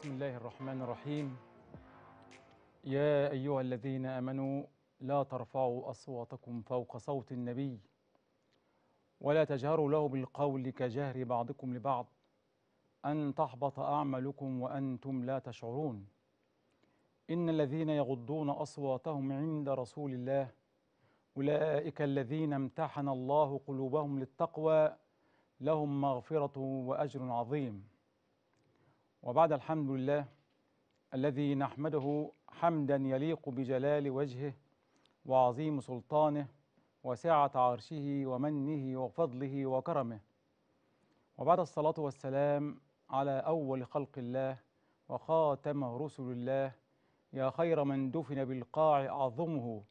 بسم الله الرحمن الرحيم يا أيها الذين آمنوا لا ترفعوا أصواتكم فوق صوت النبي ولا تجهروا له بالقول كجهر بعضكم لبعض أن تحبط أعمالكم وأنتم لا تشعرون إن الذين يغضون أصواتهم عند رسول الله أولئك الذين امتحن الله قلوبهم للتقوى لهم مغفرة وأجر عظيم وبعد الحمد لله الذي نحمده حمدا يليق بجلال وجهه وعظيم سلطانه وسعة عرشه ومنه وفضله وكرمه وبعد الصلاة والسلام على أول خلق الله وخاتم رسل الله يا خير من دفن بالقاع أعظمه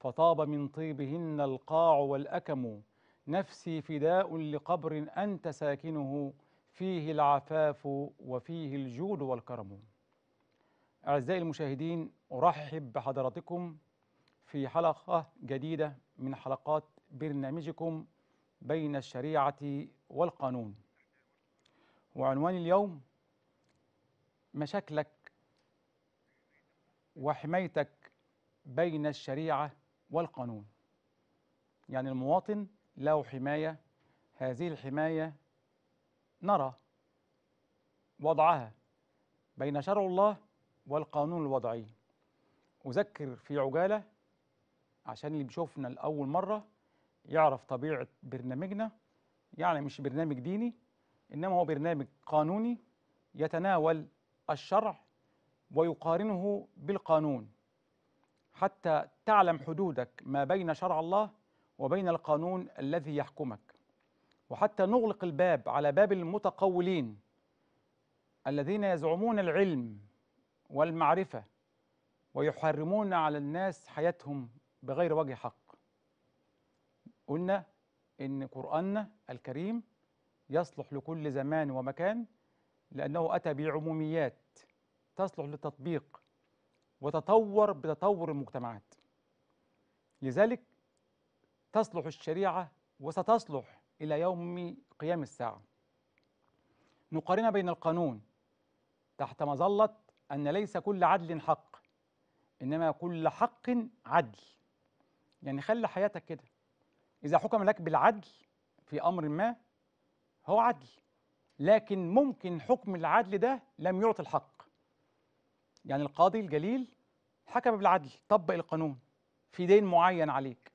فطاب من طيبهن القاع والأكم نفسي فداء لقبر أنت ساكنه فيه العفاف وفيه الجود والكرم أعزائي المشاهدين أرحب بحضراتكم في حلقة جديدة من حلقات برنامجكم بين الشريعة والقانون وعنوان اليوم مشاكلك وحمايتك بين الشريعة والقانون يعني المواطن له حماية هذه الحماية نرى وضعها بين شرع الله والقانون الوضعي أذكر في عجالة عشان اللي بيشوفنا لأول مرة يعرف طبيعة برنامجنا يعني مش برنامج ديني إنما هو برنامج قانوني يتناول الشرع ويقارنه بالقانون حتى تعلم حدودك ما بين شرع الله وبين القانون الذي يحكمك وحتى نغلق الباب على باب المتقولين الذين يزعمون العلم والمعرفة ويحرمون على الناس حياتهم بغير وجه حق قلنا إن قرآننا الكريم يصلح لكل زمان ومكان لأنه أتى بعموميات تصلح للتطبيق وتطور بتطور المجتمعات لذلك تصلح الشريعة وستصلح إلى يوم قيام الساعة نقارن بين القانون تحت مظلة أن ليس كل عدل حق إنما كل حق عدل يعني خلي حياتك كده إذا حكم لك بالعدل في أمر ما هو عدل لكن ممكن حكم العدل ده لم يعطي الحق يعني القاضي الجليل حكم بالعدل طبق القانون في دين معين عليك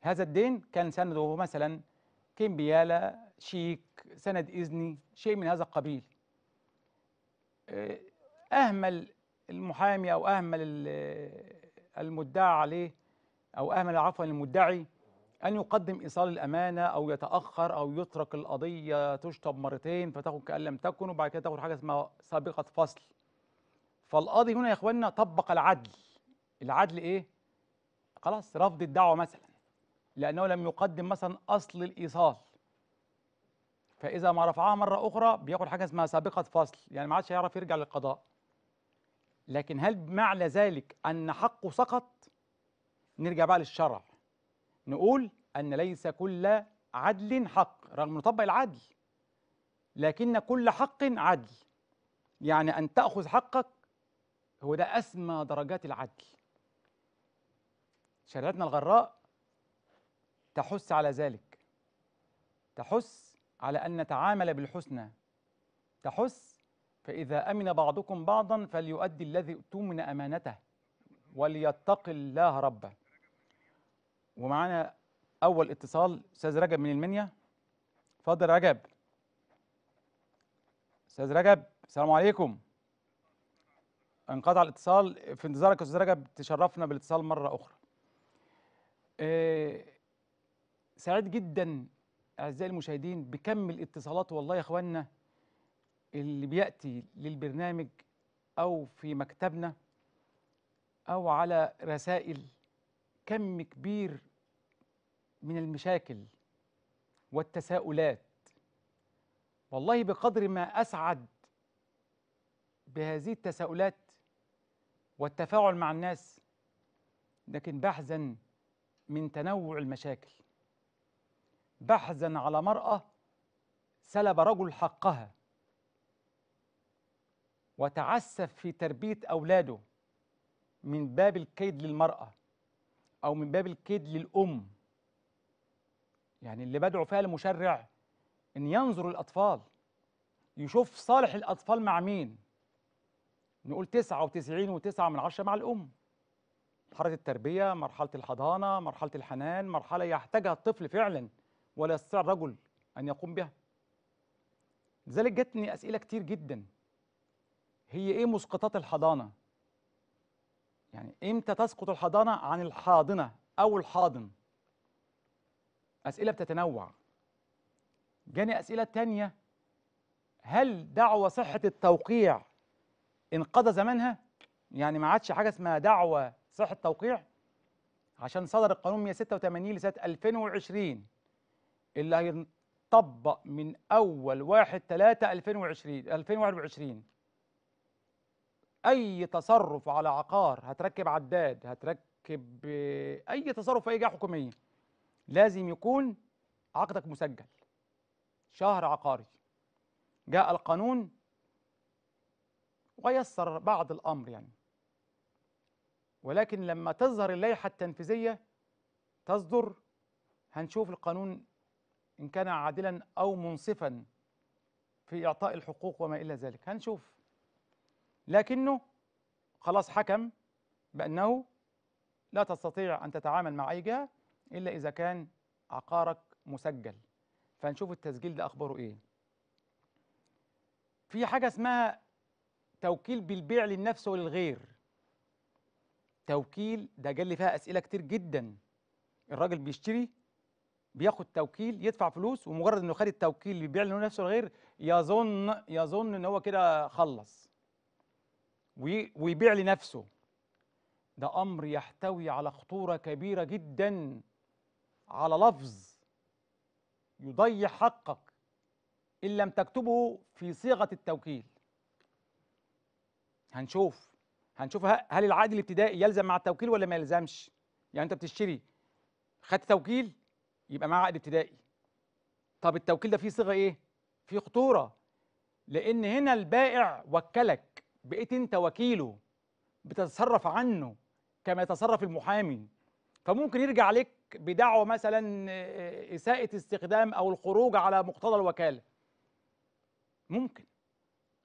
هذا الدين كان سنده مثلا كمبيالة شيك سند إذني شيء من هذا القبيل آه، أهمل المحامي أو أهمل المدعى عليه أو أهمل عفوا المدعي أن يقدم إيصال الأمانة أو يتأخر أو يترك القضية تشطب مرتين فتكون كأن لم تكن وبعد كده تاخد حاجة اسمها سابقة فصل فالقاضي هنا يا إخوانا طبق العدل العدل إيه؟ خلاص رفض الدعوة مثلا لأنه لم يقدم مثلا أصل الإيصال فإذا ما رفعها مرة أخرى بياخد حاجة اسمها سابقة فصل يعني ما عادش هيعرف يرجع للقضاء لكن هل بمعنى ذلك أن حقه سقط؟ نرجع بقى للشرع نقول أن ليس كل عدل حق رغم نطبق العدل لكن كل حق عدل يعني أن تأخذ حقك هو ده أسمى درجات العدل شريعتنا الغراء تحث على ذلك تحث على أن نتعامل بالحسنى تحث فإذا أمن بعضكم بعضا فليؤدي الذي اؤتمن أمانته وليتق الله ربه ومعانا أول اتصال أستاذ رجب من المنيا اتفضل رجب أستاذ رجب السلام عليكم انقطع الاتصال في انتظارك يا أستاذ رجب تشرفنا بالاتصال مرة أخرى إيه سعيد جدا اعزائي المشاهدين بكم الاتصالات والله يا اخوانا اللي بياتي للبرنامج او في مكتبنا او على رسائل كم كبير من المشاكل والتساؤلات والله بقدر ما اسعد بهذه التساؤلات والتفاعل مع الناس لكن بحزن من تنوع المشاكل بحثا على مرأة سلب رجل حقها وتعسف في تربية أولاده من باب الكيد للمرأة أو من باب الكيد للأم يعني اللي بدعو فيها المشرع إن ينظر الأطفال يشوف صالح الأطفال مع مين نقول تسعة وتسعين وتسعة من عشرة مع الأم مرحلة التربية مرحلة الحضانة مرحلة الحنان مرحلة يحتاجها الطفل فعلا ولا يستطيع الرجل أن يقوم بها لذلك جاتني أسئلة كتير جدا هي إيه مسقطات الحضانة يعني إمتى تسقط الحضانة عن الحاضنة أو الحاضن أسئلة بتتنوع جاني أسئلة تانية هل دعوة صحة التوقيع انقضى زمانها؟ يعني ما عادش حاجة اسمها دعوة صحة توقيع عشان صدر القانون 186 لسنة 2020 اللي هيطبق من اول 1 3 2020 2021 اي تصرف على عقار هتركب عداد هتركب اي تصرف في اي جهه حكوميه لازم يكون عقدك مسجل شهر عقاري جاء القانون ويسر بعض الامر يعني ولكن لما تظهر اللائحه التنفيذيه تصدر هنشوف القانون إن كان عادلا أو منصفا في إعطاء الحقوق وما إلى ذلك هنشوف لكنه خلاص حكم بأنه لا تستطيع أن تتعامل مع أي جهة إلا إذا كان عقارك مسجل فنشوف التسجيل ده أخباره إيه في حاجة اسمها توكيل بالبيع للنفس وللغير توكيل ده جالي فيها أسئلة كتير جدا الراجل بيشتري بياخد توكيل يدفع فلوس ومجرد انه خد التوكيل بيبيع لنفسه الغير يظن يظن ان هو كده خلص ويبيع لنفسه ده امر يحتوي على خطوره كبيره جدا على لفظ يضيع حقك ان لم تكتبه في صيغه التوكيل هنشوف هنشوف هل العقد الابتدائي يلزم مع التوكيل ولا ما يلزمش يعني انت بتشتري خدت توكيل يبقى معاه عقد ابتدائي طب التوكيل ده فيه صيغه ايه فيه خطوره لان هنا البائع وكلك بقيت انت وكيله بتتصرف عنه كما يتصرف المحامي فممكن يرجع عليك بدعوى مثلا اساءه استخدام او الخروج على مقتضى الوكاله ممكن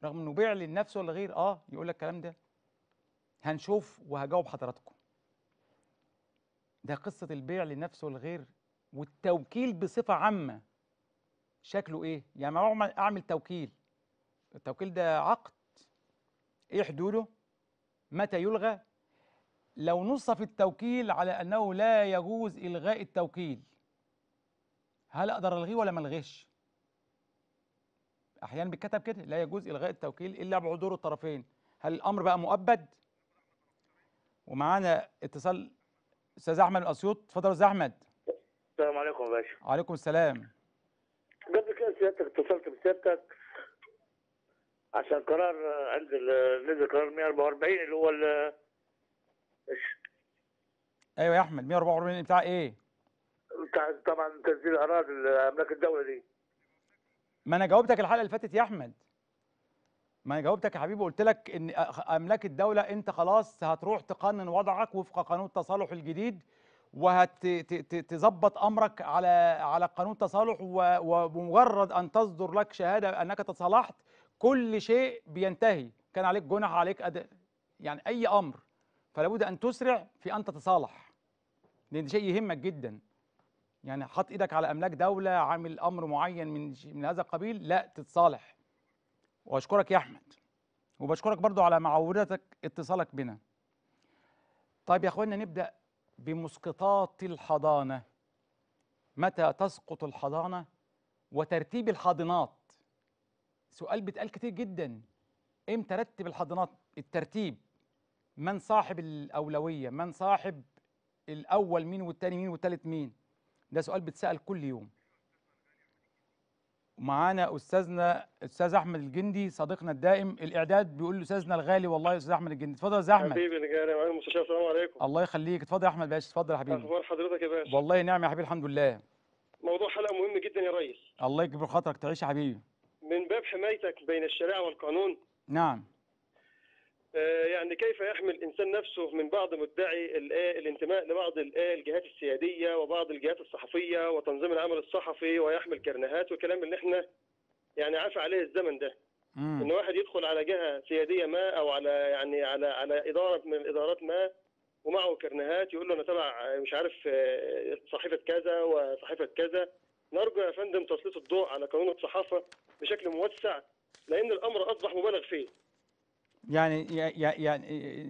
رغم انه بيع للنفس ولا غير اه يقول لك الكلام ده هنشوف وهجاوب حضراتكم ده قصه البيع للنفس والغير والتوكيل بصفة عامة شكله إيه؟ يعني أعمل توكيل التوكيل ده عقد إيه حدوده؟ متى يلغى؟ لو نص في التوكيل على أنه لا يجوز إلغاء التوكيل هل أقدر ألغيه ولا ما ألغيش؟ أحيانا بيتكتب كده لا يجوز إلغاء التوكيل إلا بعذور الطرفين هل الأمر بقى مؤبد؟ ومعانا اتصال أستاذ أحمد الأسيوط اتفضل أستاذ أحمد السلام عليكم يا باشا وعليكم السلام قبل كده سيادتك اتصلت بسيادتك عشان قرار عند نزل قرار 144 اللي هو ال ايوه يا احمد 144 بتاع ايه؟ بتاع طبعا تسجيل اراضي املاك الدوله دي ما انا جاوبتك الحلقه اللي فاتت يا احمد ما انا جاوبتك يا حبيبي وقلت لك ان املاك الدوله انت خلاص هتروح تقنن وضعك وفق قانون التصالح الجديد وهتظبط امرك على على قانون تصالح وبمجرد ان تصدر لك شهاده انك تصالحت كل شيء بينتهي كان عليك جنح عليك أد... يعني اي امر فلا بد ان تسرع في ان تتصالح لان شيء يهمك جدا يعني حط ايدك على املاك دوله عامل امر معين من من هذا القبيل لا تتصالح واشكرك يا احمد وبشكرك برضو على معودتك اتصالك بنا طيب يا اخوانا نبدا بمسقطات الحضانة متى تسقط الحضانة وترتيب الحاضنات سؤال بيتقال كتير جدا امتى ترتب الحاضنات الترتيب من صاحب الأولوية من صاحب الأول مين والتاني مين والتالت مين ده سؤال بيتسأل كل يوم ومعانا استاذنا استاذ احمد الجندي صديقنا الدائم الاعداد بيقول له استاذنا الغالي والله استاذ احمد الجندي اتفضل يا استاذ احمد حبيبي اللي جاي معانا المستشار السلام عليكم الله يخليك اتفضل يا احمد باشا اتفضل يا حبيبي اخبار حضرتك يا باشا والله نعم يا حبيبي الحمد لله موضوع حلقه مهم جدا يا ريس الله يكبر خاطرك تعيش يا حبيبي من باب حمايتك بين الشريعه والقانون نعم آه، يعني كيف يحمي الانسان نفسه من بعض مدعي الانتماء لبعض الجهات السياديه وبعض الجهات الصحفيه وتنظيم العمل الصحفي ويحمل كرنهات والكلام اللي احنا يعني عاش عليه الزمن ده مم. ان واحد يدخل على جهه سياديه ما او على يعني على على اداره من الادارات ما ومعه كرنهات يقول له انا تبع مش عارف آه، صحيفه كذا وصحيفه كذا نرجو يا فندم تسليط الضوء على قانون الصحافه بشكل موسع لان الامر اصبح مبالغ فيه يعني يعني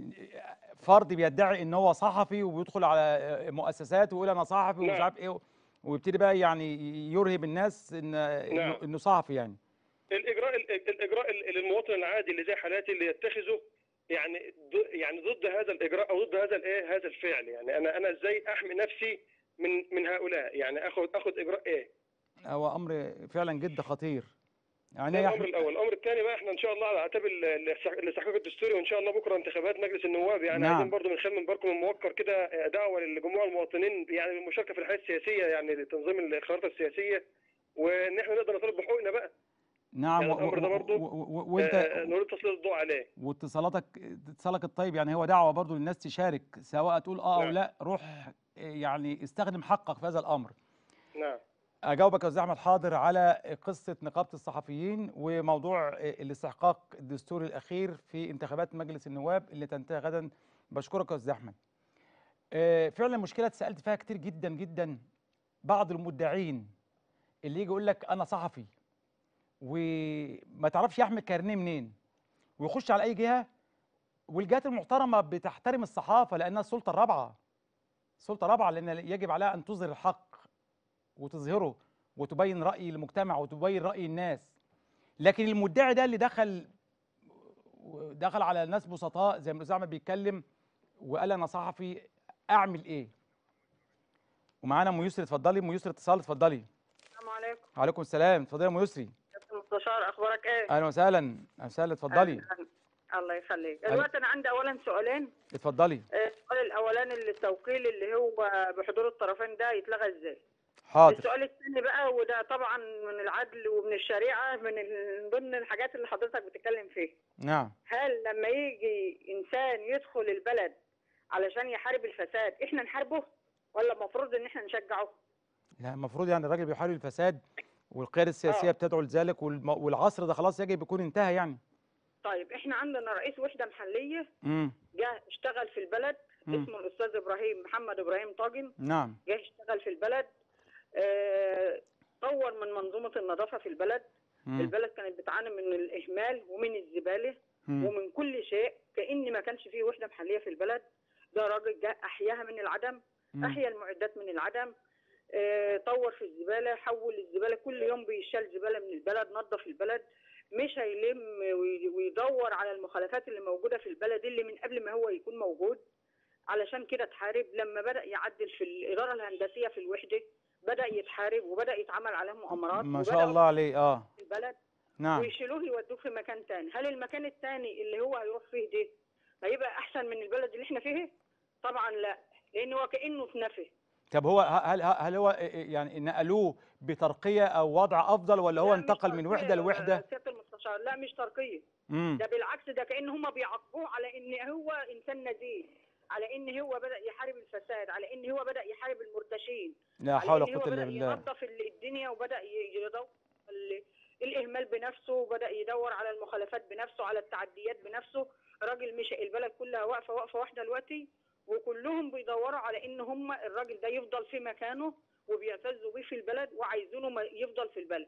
فرد بيدعي ان هو صحفي وبيدخل على مؤسسات ويقول انا صحفي ومش نعم. عارف ايه ويبتدي بقى يعني يرهب الناس ان نعم. انه صحفي يعني الاجراء الاجراء للمواطن العادي اللي زي حالاتي اللي يتخذه يعني يعني ضد هذا الاجراء او ضد هذا الايه هذا الفعل يعني انا انا ازاي احمي نفسي من من هؤلاء يعني اخذ اخذ اجراء ايه هو امر فعلا جد خطير يعني ده الامر الاول الامر الثاني بقى احنا ان شاء الله على اعتاب الاستحقاق الدستوري وان شاء الله بكره انتخابات مجلس النواب يعني نعم. عايزين برضه من خلال منبركم الموقر كده آه، دعوه لجموع المواطنين يعني للمشاركه في الحياه السياسيه يعني لتنظيم الخارطه السياسيه وان احنا نقدر نطالب بحقوقنا بقى نعم يعني الامر ده برضه وانت آه، آه، نريد تسليط الضوء عليه واتصالاتك اتصالك الطيب يعني هو دعوه برضه للناس تشارك سواء تقول اه نعم. او لا روح يعني استخدم حقك في هذا الامر نعم اجاوبك يا استاذ احمد حاضر على قصه نقابه الصحفيين وموضوع الاستحقاق الدستوري الاخير في انتخابات مجلس النواب اللي تنتهي غدا بشكرك يا استاذ احمد آه، فعلا مشكله اتسالت فيها كتير جدا جدا بعض المدعين اللي يجي يقول لك انا صحفي وما تعرفش يحمل كارنيه منين ويخش على اي جهه والجهات المحترمه بتحترم الصحافه لانها السلطه الرابعه السلطه الرابعه لان يجب عليها ان تظهر الحق وتظهره وتبين راي المجتمع وتبين راي الناس لكن المدعي ده اللي دخل دخل على ناس بسطاء زي ما الاستاذ احمد بيتكلم وقال انا صحفي اعمل ايه ومعانا ام يسري اتفضلي ام يسري اتصال اتفضلي السلام عليكم وعليكم السلام اتفضلي يا ام يسري مستشار اخبارك ايه اهلا وسهلا اهلا وسهلا اتفضلي الله يخليك دلوقتي انا عندي اولا سؤالين اتفضلي السؤال الاولاني التوكيل اللي هو بحضور الطرفين ده يتلغى ازاي حاضر السؤال الثاني بقى وده طبعا من العدل ومن الشريعه من ضمن الحاجات اللي حضرتك بتتكلم فيها نعم هل لما يجي انسان يدخل البلد علشان يحارب الفساد احنا نحاربه ولا المفروض ان احنا نشجعه لا المفروض يعني الراجل بيحارب الفساد والقيادة السياسية آه. بتدعو لذلك والعصر ده خلاص يجب يكون انتهى يعني طيب احنا عندنا رئيس وحدة محلية امم جه اشتغل في البلد مم. اسمه الأستاذ إبراهيم محمد إبراهيم طاجن نعم جه اشتغل في البلد آه، طور من منظومه النظافه في البلد مم. البلد كانت بتعاني من الاهمال ومن الزباله مم. ومن كل شيء كان ما كانش فيه وحده محليه في البلد ده راجل جاء احياها من العدم مم. احيا المعدات من العدم آه، طور في الزباله حول الزباله كل يوم بيشال زباله من البلد نظف البلد مش هيلم ويدور على المخالفات اللي موجوده في البلد اللي من قبل ما هو يكون موجود علشان كده اتحارب لما بدا يعدل في الاداره الهندسيه في الوحده بدا يتحارب وبدا يتعمل عليه مؤامرات ما شاء الله عليه اه البلد نعم ويشيلوه يودوه في مكان ثاني هل المكان الثاني اللي هو هيروح فيه ده هيبقى احسن من البلد اللي احنا فيه طبعا لا لان هو كانه اتنفى طب هو هل هل هو يعني نقلوه بترقيه او وضع افضل ولا هو انتقل من وحده لوحده؟ سياده المستشار لا مش ترقيه ده بالعكس ده كان هم بيعاقبوه على ان هو انسان نزيه على ان هو بدا يحارب الفساد على ان هو بدا يحارب المرتشين لا حول ولا قوه الا بالله ينظف الدنيا وبدا يدور الاهمال بنفسه وبدا يدور على المخالفات بنفسه على التعديات بنفسه راجل مشى البلد كلها واقفه واقفه واحده دلوقتي وكلهم بيدوروا على ان هم الراجل ده يفضل في مكانه وبيعتزوا بيه في البلد وعايزينه يفضل في البلد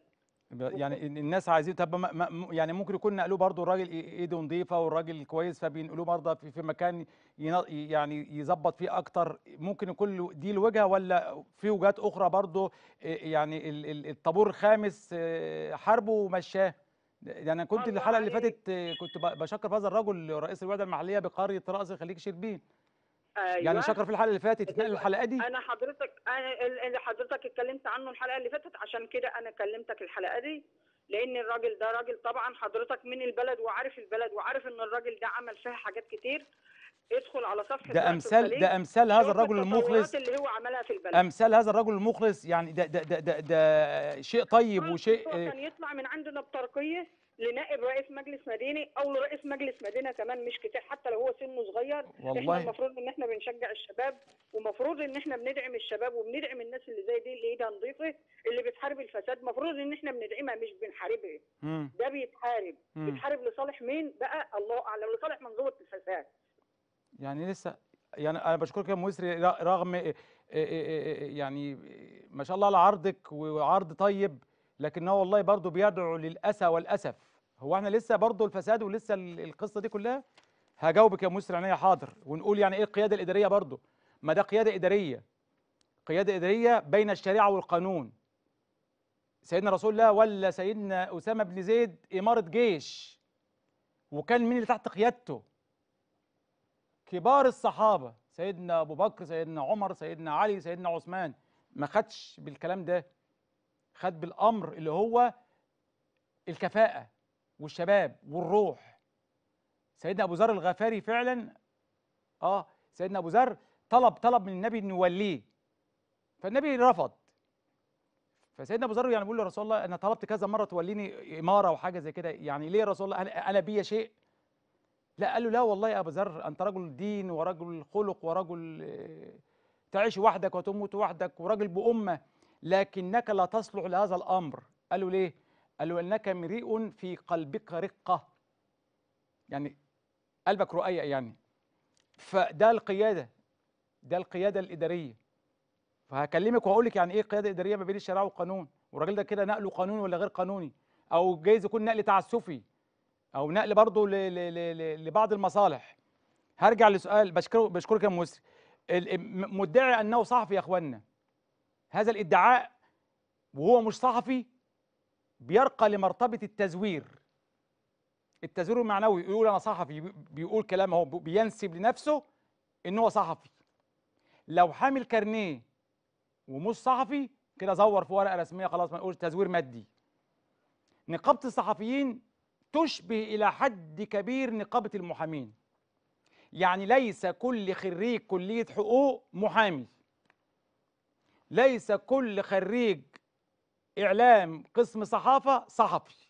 يعني الناس عايزين طب ما يعني ممكن يكون نقلوه برضه الراجل ايده نظيفه والراجل كويس فبينقلوه برضه في, في مكان يعني يظبط فيه اكتر ممكن يكون دي الوجهه ولا في وجهات اخرى برضه يعني الطابور الخامس حاربه ومشاه يعني انا كنت الحلقه اللي فاتت كنت بشكر في هذا الرجل رئيس الوحده المحليه بقريه راس الخليج شربين أيوة. يعني شاطر في الحلقه اللي فاتت تتنقل الحلقه دي انا حضرتك انا اللي حضرتك اتكلمت عنه الحلقه اللي فاتت عشان كده انا كلمتك الحلقه دي لان الراجل ده راجل طبعا حضرتك من البلد وعارف البلد وعارف ان الراجل ده عمل فيها حاجات كتير ادخل على صفحه ده امثال ده امثال هذا الرجل المخلص اللي هو عملها في البلد امثال هذا الرجل المخلص يعني ده ده ده ده, ده شيء طيب آه، وشيء كان يطلع من عندنا بترقيه لنائب رئيس مجلس مديني او لرئيس مجلس مدينه كمان مش كتير حتى لو هو سنه صغير والله احنا المفروض ان احنا بنشجع الشباب ومفروض ان احنا بندعم الشباب وبندعم الناس اللي زي دي اللي ايدها نظيفه اللي بتحارب الفساد مفروض ان احنا بندعمها مش بنحاربها ده بيتحارب مم. بيتحارب لصالح مين بقى الله اعلم لصالح منظومه الفساد يعني لسه يعني انا بشكرك يا ام يسري رغم آه، آه، آه، يعني ما شاء الله على عرضك وعرض طيب لكنه والله برضه بيدعو للأسى والأسف هو احنا لسه برضه الفساد ولسه القصة دي كلها هجاوبك يا مستر عينيا حاضر ونقول يعني ايه القيادة الإدارية برضه ما ده قيادة إدارية قيادة إدارية بين الشريعة والقانون سيدنا رسول الله ولا سيدنا أسامة بن زيد إمارة جيش وكان مين اللي تحت قيادته كبار الصحابة سيدنا أبو بكر سيدنا عمر سيدنا علي سيدنا عثمان ما خدش بالكلام ده خد بالامر اللي هو الكفاءه والشباب والروح سيدنا ابو ذر الغفاري فعلا اه سيدنا ابو ذر طلب طلب من النبي ان يوليه فالنبي رفض فسيدنا ابو ذر يعني بيقول له رسول الله انا طلبت كذا مره توليني اماره وحاجه زي كده يعني ليه يا رسول الله انا بي شيء لا قال له لا والله يا ابو ذر انت رجل دين ورجل خلق ورجل آه، تعيش وحدك وتموت وحدك وراجل بامه لكنك لا تصلح لهذا الأمر قالوا ليه؟ قالوا إنك مريء في قلبك رقة يعني قلبك رؤية يعني فده القيادة ده القيادة الإدارية فهكلمك وهقول لك يعني إيه قيادة إدارية ما بين الشرع والقانون والراجل ده كده نقله قانوني ولا غير قانوني أو جايز يكون نقل تعسفي أو نقل برضه لبعض المصالح هرجع لسؤال بشكره بشكرك يا مسري مدعي أنه صحفي يا إخواننا هذا الادعاء وهو مش صحفي بيرقى لمرتبه التزوير التزوير المعنوي يقول انا صحفي بيقول كلام بينسب لنفسه ان هو صحفي لو حامل كارنيه ومش صحفي كده زور في ورقه رسميه خلاص ما نقولش تزوير مادي نقابه الصحفيين تشبه الى حد كبير نقابه المحامين يعني ليس كل خريج كليه حقوق محامي ليس كل خريج إعلام قسم صحافة صحفي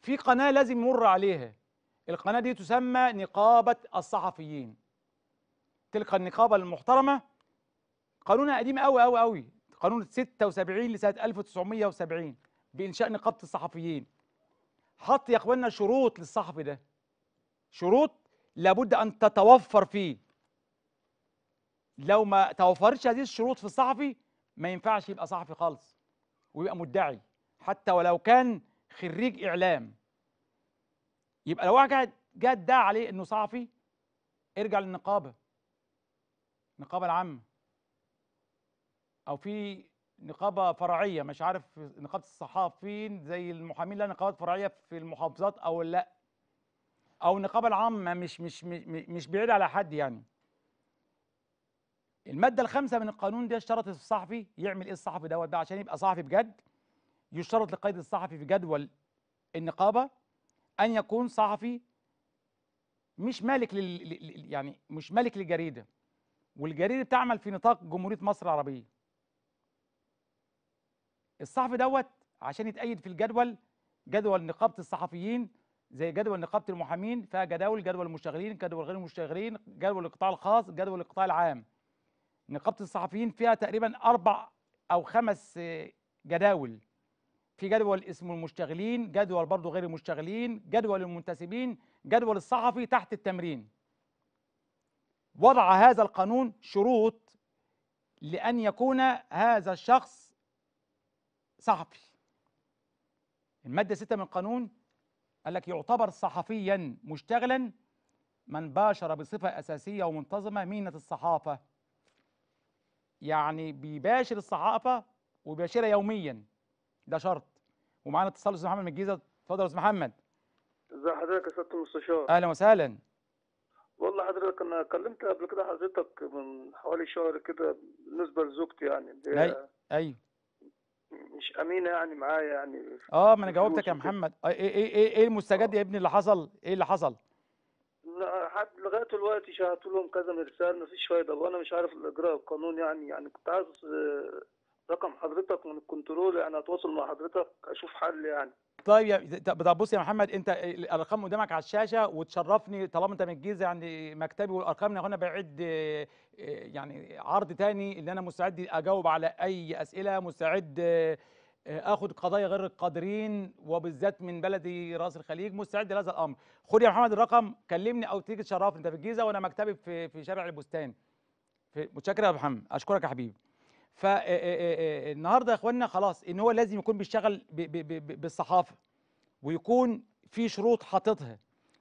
في قناة لازم يمر عليها القناة دي تسمى نقابة الصحفيين تلك النقابة المحترمة قانونها قديم أوي أوي أوي قانون 76 لسنة 1970 بإنشاء نقابة الصحفيين حط يا إخواننا شروط للصحفي ده شروط لابد أن تتوفر فيه لو ما توفرتش هذه الشروط في الصحفي ما ينفعش يبقى صحفي خالص ويبقى مدعي حتى ولو كان خريج اعلام يبقى لو واحد جه ادعى عليه انه صحفي ارجع للنقابه النقابه العامه او في نقابه فرعيه مش عارف نقابه الصحافيين زي المحامين لها نقابات فرعيه في المحافظات او لا او النقابه العامه مش مش مش, مش بعيد على حد يعني الماده الخامسه من القانون ده اشترط الصحفي يعمل ايه الصحفي دوت بقى عشان يبقى صحفي بجد يشترط لقيد الصحفي في جدول النقابه ان يكون صحفي مش مالك لل يعني مش مالك للجريده والجريده بتعمل في نطاق جمهوريه مصر العربيه الصحفي دوت عشان يتأيد في الجدول جدول نقابه الصحفيين زي جدول نقابه المحامين فيها جداول جدول المشتغلين جدول غير المشتغلين جدول القطاع الخاص جدول القطاع العام نقابه الصحفيين فيها تقريبا اربع او خمس آه، جداول في جدول اسمه المشتغلين جدول برضه غير المشتغلين جدول المنتسبين جدول الصحفي تحت التمرين وضع هذا القانون شروط لأن يكون هذا الشخص صحفي المادة 6 من القانون قال لك يعتبر صحفيا مشتغلا من باشر بصفة أساسية ومنتظمة مهنة الصحافة يعني بيباشر الصحافه وبيباشرها يوميا ده شرط ومعانا اتصال استاذ محمد من الجيزه اتفضل يا استاذ محمد ازي حضرتك يا سياده المستشار اهلا وسهلا والله حضرتك انا كلمت قبل كده حضرتك من حوالي شهر كده بالنسبه لزوجتي يعني اللي هي ايوه مش امينه يعني معايا يعني اه ما انا جاوبتك يا محمد ايه ايه ايه, إيه المستجد يا ابني اللي حصل؟ ايه اللي حصل؟ لحد لغايه دلوقتي شاهدت لهم كذا مرسال مفيش فايده وانا مش عارف الاجراء القانون يعني يعني كنت عايز آه، رقم حضرتك من الكنترول يعني اتواصل مع حضرتك اشوف حل يعني طيب يا طب بص يا محمد انت الارقام قدامك على الشاشه وتشرفني طالما انت من الجيزه يعني مكتبي والارقام هنا بعد آه، آه، يعني عرض تاني اللي انا مستعد اجاوب على اي اسئله مستعد آه، اخد قضايا غير القادرين وبالذات من بلدي راس الخليج مستعد لهذا الامر خد يا محمد الرقم كلمني او تيجي تشرفني انت في الجيزه وانا مكتبي في في شارع البستان في متشكر يا محمد اشكرك يا حبيبي فالنهارده آه، آه، يا اخوانا خلاص ان هو لازم يكون بيشتغل بالصحافه ويكون في شروط حاططها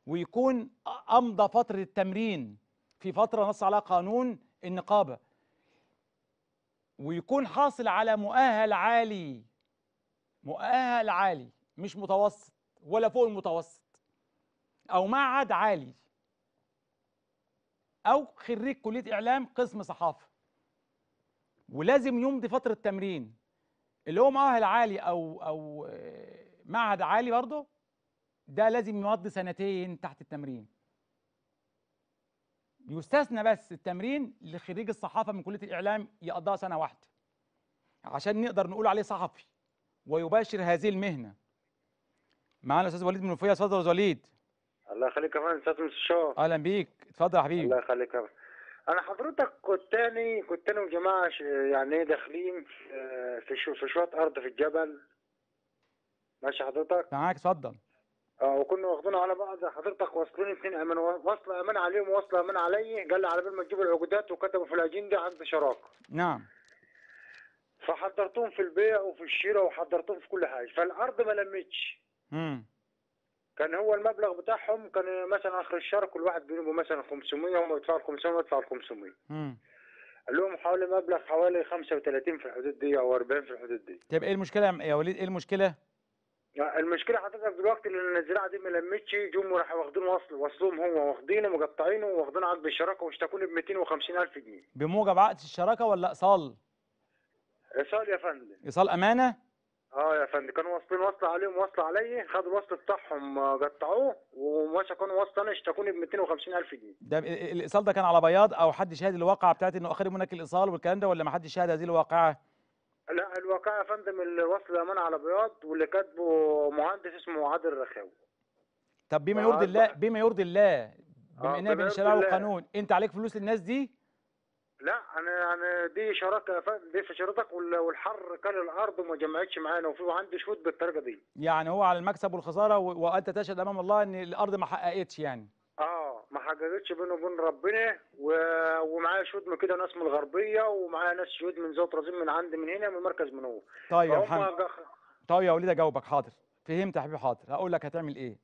ويكون امضى فتره التمرين في فتره نص عليها قانون النقابه ويكون حاصل على مؤهل عالي مؤهل عالي مش متوسط ولا فوق المتوسط او معهد عالي او خريج كليه اعلام قسم صحافه ولازم يمضي فتره تمرين اللي هو مؤهل عالي او او آه، معهد عالي برضه ده لازم يمضي سنتين تحت التمرين يستثنى بس التمرين لخريج الصحافه من كليه الاعلام يقضيها سنه واحده عشان نقدر نقول عليه صحفي ويباشر هذه المهنه معانا الاستاذ وليد من الفيا اتفضل يا وليد الله يخليك يا فندم استاذ مستشار اهلا بيك اتفضل يا حبيبي الله يخليك انا حضرتك كنت تاني كنت انا وجماعه يعني ايه داخلين آه، في في شويه ارض في الجبل ماشي حضرتك معاك اتفضل اه وكنا واخدين على بعض حضرتك واصلين اثنين امان واصله امان عليهم وواصله امان عليا قال لي على بال ما تجيب العقودات وكتبوا في الاجنده عقد شراكه نعم فحضرتهم في البيع وفي الشراء وحضرتهم في كل حاجه فالارض ما لمتش امم كان هو المبلغ بتاعهم كان مثلا اخر الشهر كل واحد بينهم مثلا 500 هم يدفعوا 500 ويدفعوا 500 امم قال لهم حوالي مبلغ حوالي 35 في الحدود دي او 40 في الحدود دي طب ايه المشكله يا وليد ايه المشكله؟ المشكله حضرتك دلوقتي ان الزراعه دي ما لمتش جم راحوا واخدين وصل وصلهم هم واخدينه مقطعينه واخدين عقد الشراكه واشتكوني ب 250000 جنيه بموجب عقد الشراكه ولا اقصال؟ ايصال يا فندم ايصال امانه اه يا فندم كانوا واصلين وصل عليهم وصل عليا خدوا الوصل بتاعهم آه، قطعوه وماشي كانوا وصل انا اشتكوني ب 250000 جنيه ده الايصال ده كان على بياض او حد شاهد الواقعه بتاعت انه اخر منك الايصال والكلام ده ولا ما حدش شاهد هذه الواقعه؟ لا الواقعه يا فندم اللي وصل امانه على بياض واللي كاتبه مهندس اسمه عادل رخاوي طب بما يرضي آه، الله بما يرضي الله بما آه، انها بين شرع وقانون انت عليك فلوس للناس دي؟ لا انا انا دي شراكه دي شراكتك والحر كان الارض وما جمعتش معانا وفي عندي شهود بالطريقه دي يعني هو على المكسب والخساره وانت تشهد امام الله ان الارض ما حققتش يعني اه ما حققتش بينه وبين ربنا و... ومعايا شهود من كده ناس من الغربيه ومعايا ناس شهود من زوت رزين من عند من هنا من مركز منور طيب يا طيب يا وليد اجاوبك حاضر فهمت يا حبيبي حاضر هقول لك هتعمل ايه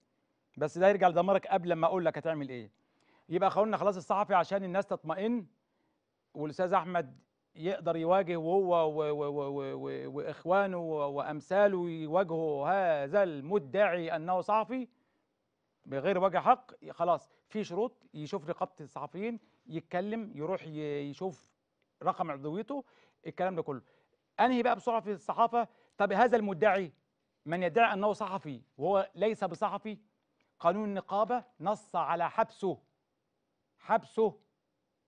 بس ده يرجع لضميرك قبل ما اقول لك هتعمل ايه يبقى خلونا خلاص الصحفي عشان الناس تطمئن والاستاذ احمد يقدر يواجه وهو واخوانه وامثاله يواجهوا هذا المدعي انه صحفي بغير وجه حق خلاص في شروط يشوف رقابه الصحفيين يتكلم يروح يشوف رقم عضويته الكلام ده كله انهي بقى بسرعه في الصحافه طب هذا المدعي من يدعي انه صحفي وهو ليس بصحفي قانون النقابه نص على حبسه حبسه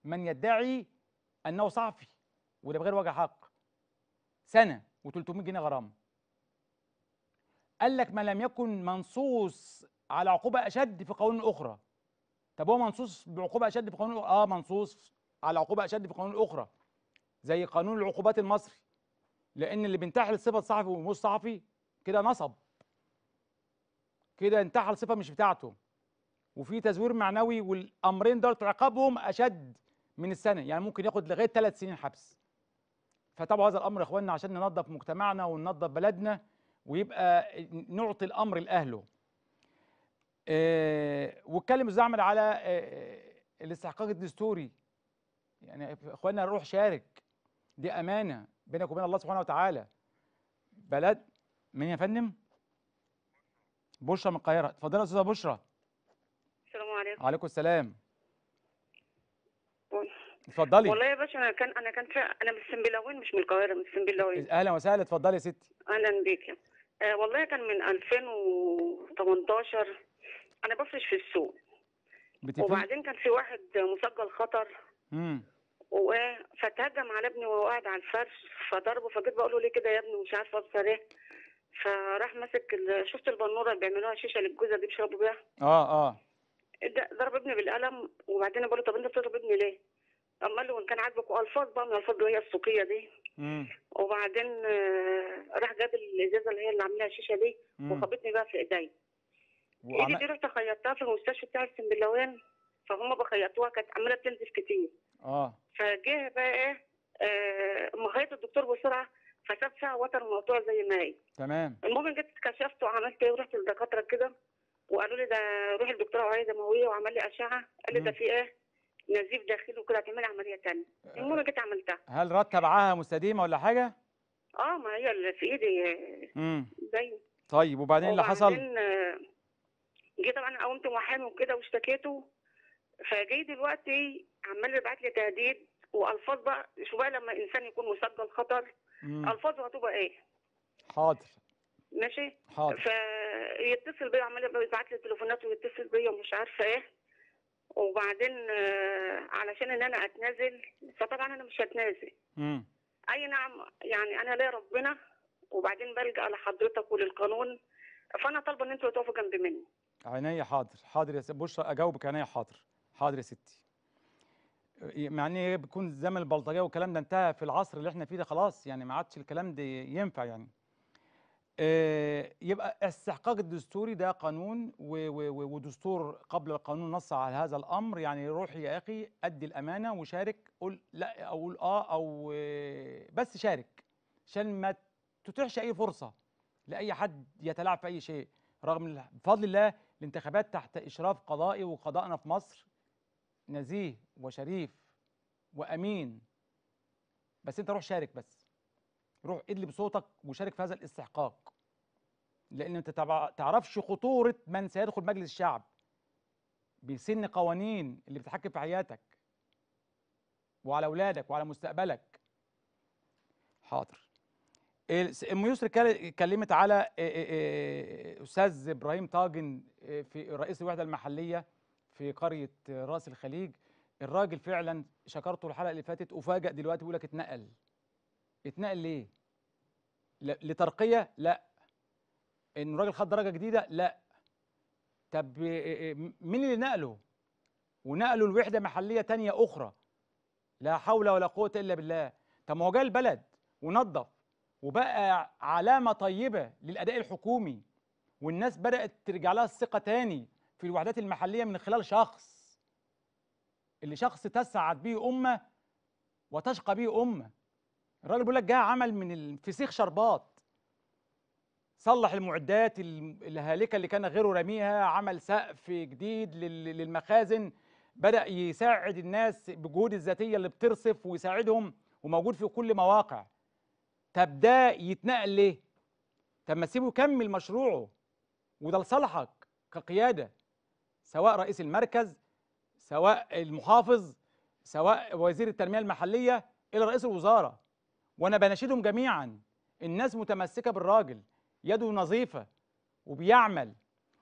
من يدعي انه صحفي وده بغير وجه حق سنه و300 جنيه غرامه قال لك ما لم يكن منصوص على عقوبه اشد في قوانين اخرى طب هو منصوص بعقوبه اشد في قانون اه منصوص على عقوبه اشد في قانون اخرى زي قانون العقوبات المصري لان اللي بينتحل صفه صحفي ومش صحفي كده نصب كده انتحل صفه مش بتاعته وفي تزوير معنوي والامرين دول عقابهم اشد من السنه يعني ممكن ياخد لغايه ثلاث سنين حبس فطبعا هذا الامر يا اخواننا عشان ننظف مجتمعنا وننظف بلدنا ويبقى نعطي الامر لاهله إيه واتكلم ازاي على إيه الاستحقاق الدستوري يعني اخواننا روح شارك دي امانه بينك وبين الله سبحانه وتعالى بلد مين يا فندم بشرى من القاهره اتفضلي يا استاذه بشرى السلام عليكم وعليكم السلام اتفضلي والله يا باشا انا كان انا كان انا من السنبلاوين مش من القاهره من السنبلاوين اهلا وسهلا اتفضلي يا ستي اهلا بيك آه والله كان من 2018 انا بفرش في السوق بتفرش؟ وبعدين كان في واحد مسجل خطر امم وايه فتهجم على ابني وهو قاعد على الفرش فضربه فجيت بقول له ليه كده يا ابني ومش عارف اكسر ايه فراح ماسك شفت البنوره اللي بيعملوها شيشه للجوزه دي بيشربوا بيها اه اه ضرب ابني بالقلم وبعدين بقول له طب انت بتضرب ابني ليه؟ امال لو كان عاجبك الفاظ بقى من الفاظ اللي هي السوقيه دي وبعدين آه، راح جاب الازازه اللي هي اللي عاملاها شيشه دي وخبطني بقى في ايدي وعم... ايدي دي رحت خيطتها في المستشفى بتاع السنبلاوان فهم بخيطوها كانت عماله بتنزف كتير اه فجه بقى ايه مخيط الدكتور بسرعه فساب فيها وتر مقطوع زي ما هي تمام المهم جيت اتكشفت وعملت ايه ورحت للدكاتره كده وقالوا لي ده روح الدكتوره وعيه دمويه وعمل لي اشعه قال لي ده في ايه نزيف داخلي وكده هتعمل عمليه ثانيه آه. المهم جيت عملتها هل رتب معاها مستديمه ولا حاجه؟ اه ما هي اللي في ايدي زي طيب وبعدين اللي حصل؟ آه، جه طبعا قومت محامي وكده واشتكيته فجاي دلوقتي عمال يبعت لي تهديد والفاظ بقى شو بقى لما الانسان يكون مسجل خطر الفاظه هتبقى ايه؟ حاضر ماشي؟ حاضر فيتصل بيا عمال يبعت لي تليفونات ويتصل بيا ومش عارفه ايه وبعدين آه، علشان ان انا اتنازل فطبعا انا مش هتنازل امم اي نعم يعني انا ليا ربنا وبعدين بلجا لحضرتك وللقانون فانا طالبه ان انتوا تقفوا جنب مني عينيا حاضر حاضر يا بشرى اجاوبك عينيا حاضر حاضر يا ستي إيه، مع ان بيكون زمن البلطجيه والكلام ده انتهى في العصر اللي احنا فيه ده خلاص يعني ما عادش الكلام ده ينفع يعني آه، يبقى استحقاق الدستوري ده قانون ودستور قبل القانون نص على هذا الامر يعني روح يا اخي ادي الامانه وشارك قول لا او قول اه او آه، بس شارك عشان ما تتيحش اي فرصه لاي حد يتلاعب في اي شيء رغم بفضل الله الانتخابات تحت اشراف قضائي وقضائنا في مصر نزيه وشريف وامين بس انت روح شارك بس روح ادلي بصوتك وشارك في هذا الاستحقاق لان انت تعرفش خطوره من سيدخل مجلس الشعب بسن قوانين اللي بتحكم في حياتك وعلى اولادك وعلى مستقبلك حاضر ام يسري اتكلمت على آه، آه، آه، استاذ ابراهيم طاجن في رئيس الوحده المحليه في قريه راس الخليج الراجل فعلا شكرته الحلقه اللي فاتت وفاجئ دلوقتي بيقول لك اتنقل اتنقل ليه لترقيه لا ان الراجل خد درجه جديده لا طب آه، آه، آه، مين اللي نقله ونقله لوحده محليه تانية اخرى لا حول ولا قوه الا بالله طب ما هو جاي البلد ونظف وبقى علامه طيبه للاداء الحكومي والناس بدات ترجع لها الثقه تاني في الوحدات المحليه من خلال شخص اللي شخص تسعد به امه وتشقى به امه الراجل بيقول لك جه عمل من الفسيخ شربات صلح المعدات الهالكه اللي كان غيره راميها عمل سقف جديد للمخازن بدا يساعد الناس بجهود الذاتيه اللي بترصف ويساعدهم وموجود في كل مواقع طب ده يتنقل ليه طب ما تسيبه يكمل مشروعه وده لصالحك كقياده سواء رئيس المركز سواء المحافظ سواء وزير التنميه المحليه الى رئيس الوزاره وانا بناشدهم جميعا الناس متمسكه بالراجل يده نظيفه وبيعمل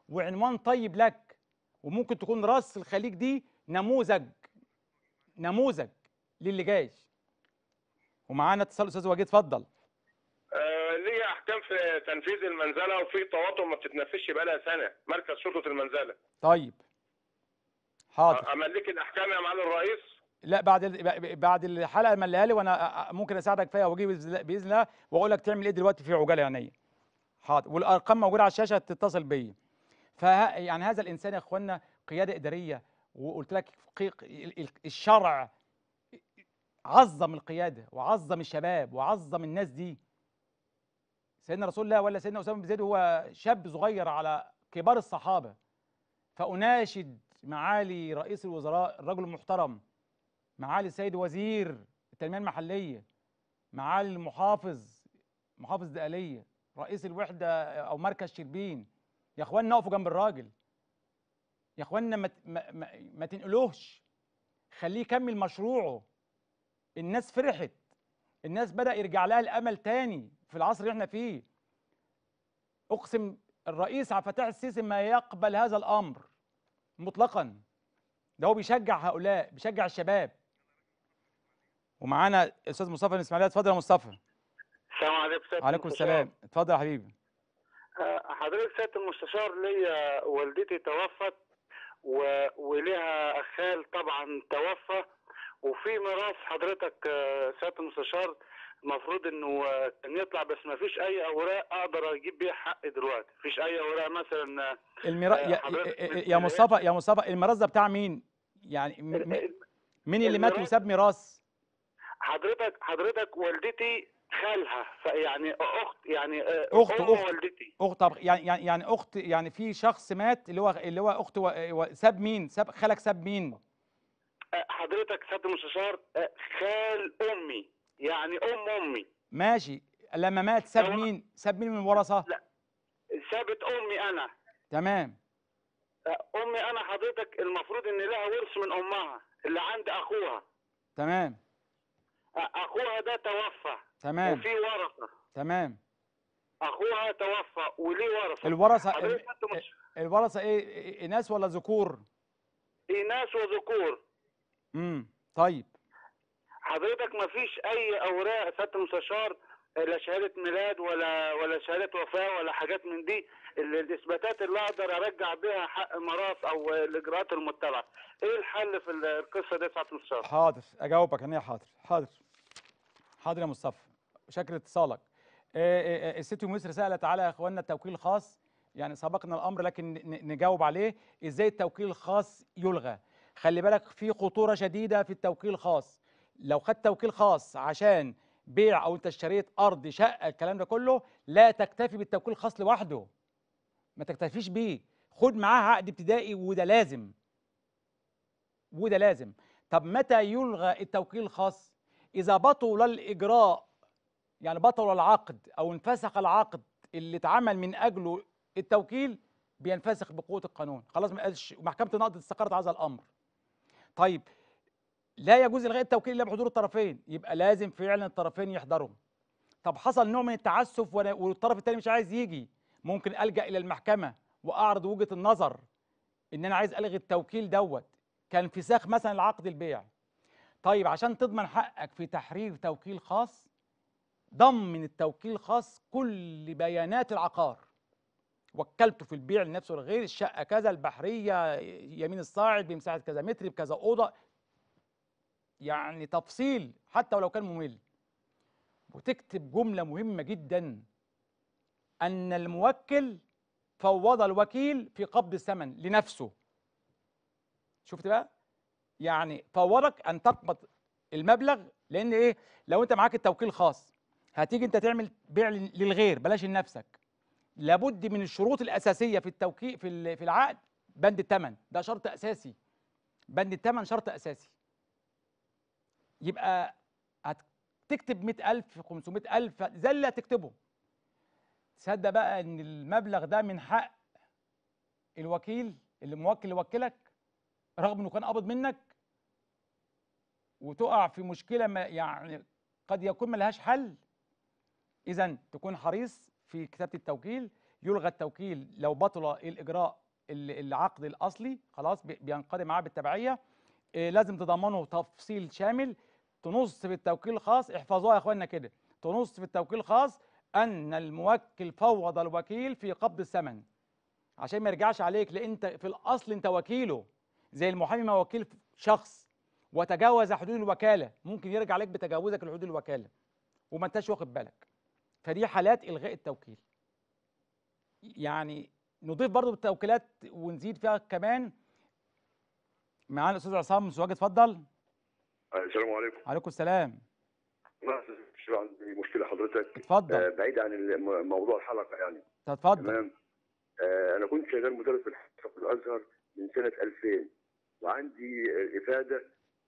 وعنوان طيب لك وممكن تكون راس الخليج دي نموذج نموذج للي جاي ومعانا اتصال استاذ وجيه اتفضل آه، ليه احكام في تنفيذ المنزله وفي تواطؤ ما بتتنفذش لها سنه مركز شرطه المنزله طيب حاضر املك الاحكام يا معالي الرئيس لا بعد بعد الحلقه من الليالي وانا ممكن اساعدك فيها واجيب باذن الله واقول لك تعمل ايه دلوقتي في عجاله يعني حاضر والارقام موجوده على الشاشه تتصل بيا ف يعني هذا الانسان يا اخوانا قياده اداريه وقلت لك الشرع عظم القياده وعظم الشباب وعظم الناس دي سيدنا رسول الله ولا سيدنا اسامه بن زيد هو شاب صغير على كبار الصحابه فاناشد معالي رئيس الوزراء الرجل المحترم معالي السيد وزير التنميه المحليه معالي المحافظ محافظ دقاليه رئيس الوحده او مركز شربين يا اخواننا اقفوا جنب الراجل يا اخواننا ما, ما, ما تنقلوهش خليه يكمل مشروعه الناس فرحت الناس بدا يرجع لها الامل تاني في العصر اللي احنا فيه اقسم الرئيس عبد الفتاح السيسي ما يقبل هذا الامر مطلقا ده هو بيشجع هؤلاء بيشجع الشباب ومعانا الاستاذ مصطفى الاسماعيلي اتفضل يا مصطفى السلام عليكم سياده وعليكم السلام اتفضل يا حبيبي أه، حضرتك سياده المستشار ليا والدتي توفت و... وليها خال طبعا توفى وفي ميراث حضرتك أه، سياده المستشار المفروض انه أه، كان يطلع بس ما فيش اي اوراق اقدر اجيب بيها حق دلوقتي ما فيش اي اوراق مثلا المرا... يا, يا مصطفى يا مصطفى الميراث ده بتاع مين يعني مين اللي مات وساب ميراث حضرتك حضرتك والدتي خالها فيعني اخت يعني آه، اخت أم اخت والدتي اخت طب يعني،, يعني يعني اخت يعني في شخص مات اللي هو اللي هو اخت و... ساب مين ساب خالك ساب مين آه، حضرتك ساب المستشار آه، خال امي يعني ام امي ماشي لما مات ساب مين ساب مين من الورثه لا سابت امي انا تمام امي انا حضرتك المفروض ان لها ورث من امها اللي عند اخوها تمام اخوها ده توفى تمام وفي ورثه تمام اخوها توفى وليه ورثه الورثه ال... إيه مش... الورثه ايه اناث ولا ذكور اناث وذكور امم طيب حضرتك ما فيش اي اوراق سياده المستشار لا شهاده ميلاد ولا ولا شهاده وفاه ولا حاجات من دي الاثباتات اللي اقدر ارجع بها حق ميراث او الاجراءات المتبعه ايه الحل في القصه دي سياده المستشار حاضر اجاوبك انا حاضر حاضر حاضر يا مصطفى شكر اتصالك آه، آه، آه، السيتي مصر سالت على اخواننا التوكيل الخاص يعني سبقنا الامر لكن نجاوب عليه ازاي التوكيل الخاص يلغى خلي بالك في خطوره شديده في التوكيل الخاص لو خدت توكيل خاص عشان بيع او انت اشتريت ارض شقه الكلام ده كله لا تكتفي بالتوكيل الخاص لوحده ما تكتفيش بيه خد معاه عقد ابتدائي وده لازم وده لازم طب متى يلغى التوكيل الخاص إذا بطل الإجراء يعني بطل العقد أو انفسخ العقد اللي اتعمل من أجله التوكيل بينفسخ بقوة القانون خلاص ما قالش ومحكمة النقد استقرت هذا الأمر طيب لا يجوز إلغاء التوكيل إلا بحضور الطرفين يبقى لازم فعلا الطرفين يحضروا طب حصل نوع من التعسف والطرف الثاني مش عايز يجي ممكن ألجأ إلى المحكمة وأعرض وجهة النظر إن أنا عايز ألغي التوكيل دوت كان فساخ مثلا العقد البيع طيب عشان تضمن حقك في تحرير توكيل خاص ضمن التوكيل الخاص كل بيانات العقار وكلته في البيع لنفسه لغير الشقه كذا البحريه يمين الصاعد بمساحه كذا متر بكذا اوضه يعني تفصيل حتى ولو كان ممل وتكتب جمله مهمه جدا ان الموكل فوض الوكيل في قبض الثمن لنفسه شفت بقى يعني فورك ان تقبض المبلغ لان ايه لو انت معاك التوكيل خاص هتيجي انت تعمل بيع للغير بلاش لنفسك لابد من الشروط الاساسيه في التوكيل في في العقد بند الثمن ده شرط اساسي بند الثمن شرط اساسي يبقى هتكتب 100000 500000 اللي هتكتبه تصدق بقى ان المبلغ ده من حق الوكيل اللي موكل يوكلك رغم انه كان قابض منك وتقع في مشكله ما يعني قد يكون ملهاش حل اذا تكون حريص في كتابه التوكيل يلغى التوكيل لو بطل الاجراء العقد الاصلي خلاص بينقضي معاه بالتبعيه إيه لازم تضمنه تفصيل شامل تنص في التوكيل الخاص احفظوها يا اخواننا كده تنص في التوكيل الخاص ان الموكل فوض الوكيل في قبض الثمن عشان ما يرجعش عليك لان انت في الاصل انت وكيله زي المحامي ما وكيل شخص وتجاوز حدود الوكاله ممكن يرجع عليك بتجاوزك لحدود الوكاله وما انتش واخد بالك فدي حالات الغاء التوكيل يعني نضيف برضو التوكيلات ونزيد فيها كمان معانا الاستاذ عصام سواج اتفضل السلام عليكم وعليكم السلام عندي مشكله حضرتك اتفضل آه بعيد عن موضوع الحلقه يعني اتفضل تمام آه انا كنت شغال مدرس في الازهر من سنه 2000 وعندي افاده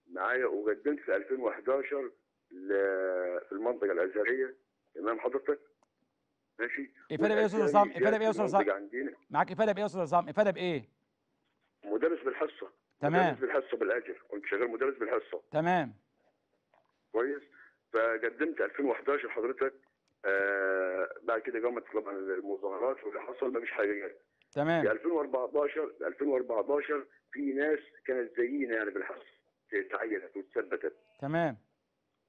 معايا وقدمت في 2011 في المنطقه الازهريه تمام حضرتك ماشي افاده بايه يا استاذ عصام افاده بايه يا استاذ عصام معاك افاده بايه يا استاذ عصام افاده بايه مدرس بالحصه تمام مدرس بالحصه بالاجر كنت شغال مدرس بالحصه تمام كويس فقدمت 2011 حضرتك آه بعد كده قامت طبعا المظاهرات واللي حصل ما فيش حاجه تمام في 2014 في 2014 في ناس كانت زينا يعني بالحرف تعينت وتثبتت تمام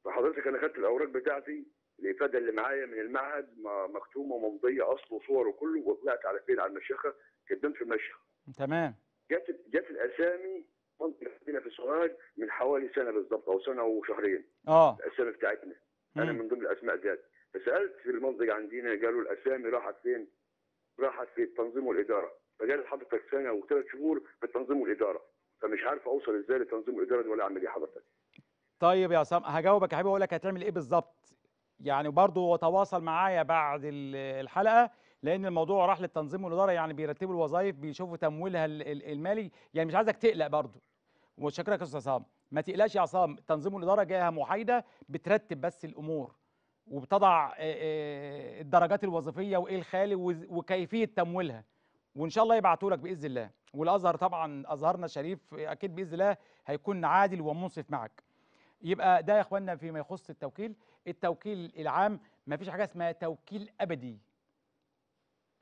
فحضرتك انا خدت الاوراق بتاعتي الافاده اللي معايا من المعهد مختومه ومضيه اصل وصور وكله وطلعت على فين على المشيخه قدمت في المشيخه تمام جت جت الاسامي منطقه في سوهاج من حوالي سنه بالظبط او سنه وشهرين اه الاسامي بتاعتنا مم. انا من ضمن الاسماء ديت فسالت في المنطقه عندنا قالوا الاسامي راحت فين؟ راحت في التنظيم والاداره مجال حضرتك سنه وثلاث شهور بالتنظيم والاداره فمش عارف اوصل ازاي لتنظيم والاداره دي ولا اعمل ايه حضرتك طيب يا عصام هجاوبك يا حبيبي واقول لك هتعمل ايه بالظبط يعني برضه تواصل معايا بعد الحلقه لان الموضوع راح للتنظيم والاداره يعني بيرتبوا الوظائف بيشوفوا تمويلها المالي يعني مش عايزك تقلق برضه وشكرك يا استاذ عصام ما تقلقش يا عصام التنظيم والاداره جهه محايده بترتب بس الامور وبتضع الدرجات الوظيفيه وايه الخالي وكيفيه تمويلها وان شاء الله يبعتوا لك باذن الله والازهر طبعا ازهرنا الشريف اكيد باذن الله هيكون عادل ومنصف معك يبقى ده يا اخوانا فيما يخص التوكيل التوكيل العام ما فيش حاجه اسمها توكيل ابدي